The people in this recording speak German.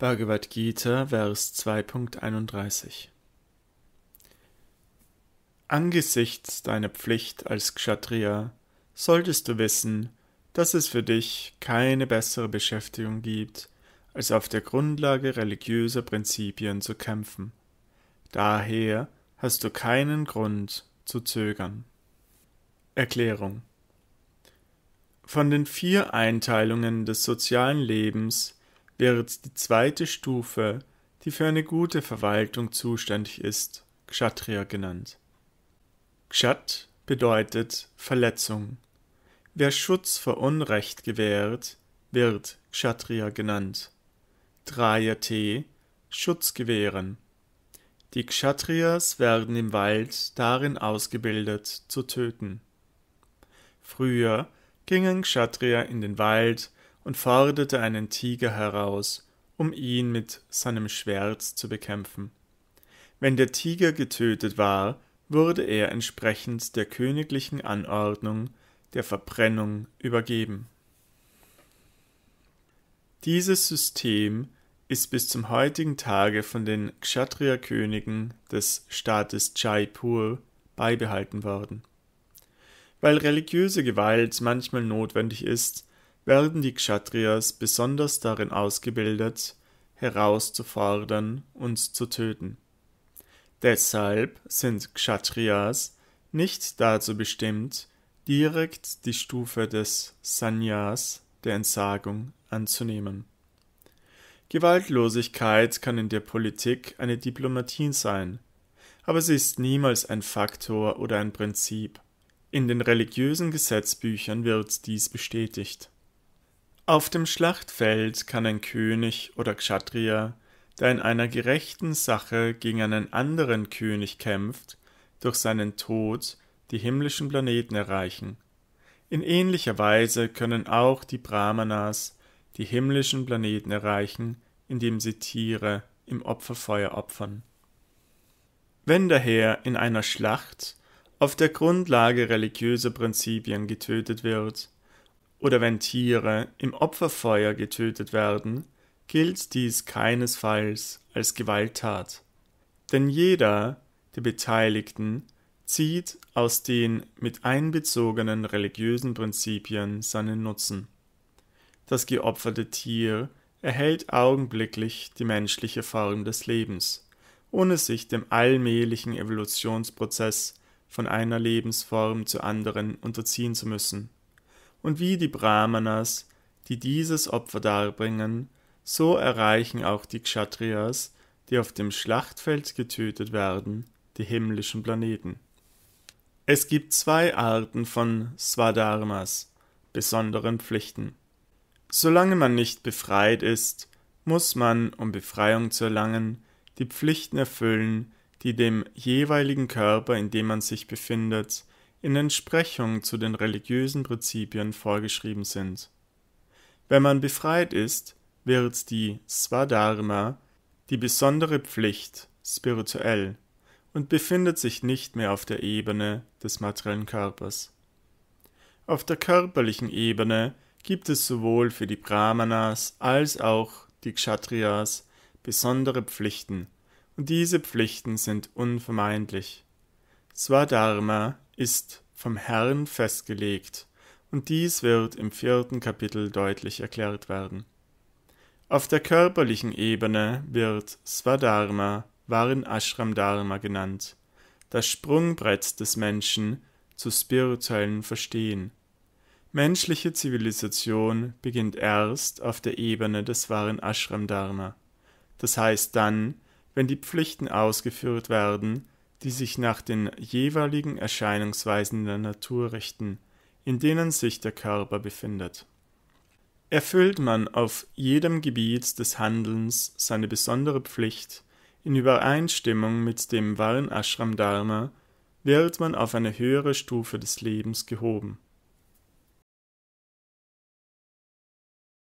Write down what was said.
Bhagavad Gita, Vers 2.31 Angesichts deiner Pflicht als Kshatriya solltest du wissen, dass es für dich keine bessere Beschäftigung gibt, als auf der Grundlage religiöser Prinzipien zu kämpfen. Daher hast du keinen Grund zu zögern. Erklärung Von den vier Einteilungen des sozialen Lebens wäre die zweite Stufe, die für eine gute Verwaltung zuständig ist, Kshatriya genannt. Kshat bedeutet Verletzung. Wer Schutz vor Unrecht gewährt, wird Kshatriya genannt. Draya T. Schutz gewähren. Die Kshatriyas werden im Wald darin ausgebildet, zu töten. Früher gingen Kshatriya in den Wald, und forderte einen Tiger heraus, um ihn mit seinem Schwert zu bekämpfen. Wenn der Tiger getötet war, wurde er entsprechend der königlichen Anordnung der Verbrennung übergeben. Dieses System ist bis zum heutigen Tage von den Kshatriya-Königen des Staates Jaipur beibehalten worden. Weil religiöse Gewalt manchmal notwendig ist, werden die Kshatriyas besonders darin ausgebildet, herauszufordern und zu töten. Deshalb sind Kshatriyas nicht dazu bestimmt, direkt die Stufe des Sanyas, der Entsagung, anzunehmen. Gewaltlosigkeit kann in der Politik eine Diplomatie sein, aber sie ist niemals ein Faktor oder ein Prinzip. In den religiösen Gesetzbüchern wird dies bestätigt. Auf dem Schlachtfeld kann ein König oder Kshatriya, der in einer gerechten Sache gegen einen anderen König kämpft, durch seinen Tod die himmlischen Planeten erreichen. In ähnlicher Weise können auch die Brahmanas die himmlischen Planeten erreichen, indem sie Tiere im Opferfeuer opfern. Wenn daher in einer Schlacht auf der Grundlage religiöser Prinzipien getötet wird, oder wenn Tiere im Opferfeuer getötet werden, gilt dies keinesfalls als Gewalttat. Denn jeder der Beteiligten zieht aus den mit einbezogenen religiösen Prinzipien seinen Nutzen. Das geopferte Tier erhält augenblicklich die menschliche Form des Lebens, ohne sich dem allmählichen Evolutionsprozess von einer Lebensform zur anderen unterziehen zu müssen und wie die Brahmanas, die dieses Opfer darbringen, so erreichen auch die Kshatriyas, die auf dem Schlachtfeld getötet werden, die himmlischen Planeten. Es gibt zwei Arten von Swadharmas, besonderen Pflichten. Solange man nicht befreit ist, muss man, um Befreiung zu erlangen, die Pflichten erfüllen, die dem jeweiligen Körper, in dem man sich befindet, in Entsprechung zu den religiösen Prinzipien vorgeschrieben sind. Wenn man befreit ist, wird die Swadharma die besondere Pflicht spirituell und befindet sich nicht mehr auf der Ebene des materiellen Körpers. Auf der körperlichen Ebene gibt es sowohl für die Brahmanas als auch die Kshatriyas besondere Pflichten, und diese Pflichten sind unvermeidlich. Swadharma ist vom Herrn festgelegt, und dies wird im vierten Kapitel deutlich erklärt werden. Auf der körperlichen Ebene wird Swadharma Waren Ashram Dharma genannt, das Sprungbrett des Menschen zu spirituellen Verstehen. Menschliche Zivilisation beginnt erst auf der Ebene des wahren Ashram Dharma. Das heißt dann, wenn die Pflichten ausgeführt werden, die sich nach den jeweiligen Erscheinungsweisen der Natur richten, in denen sich der Körper befindet. Erfüllt man auf jedem Gebiet des Handelns seine besondere Pflicht in Übereinstimmung mit dem wahren Ashram Dharma, wird man auf eine höhere Stufe des Lebens gehoben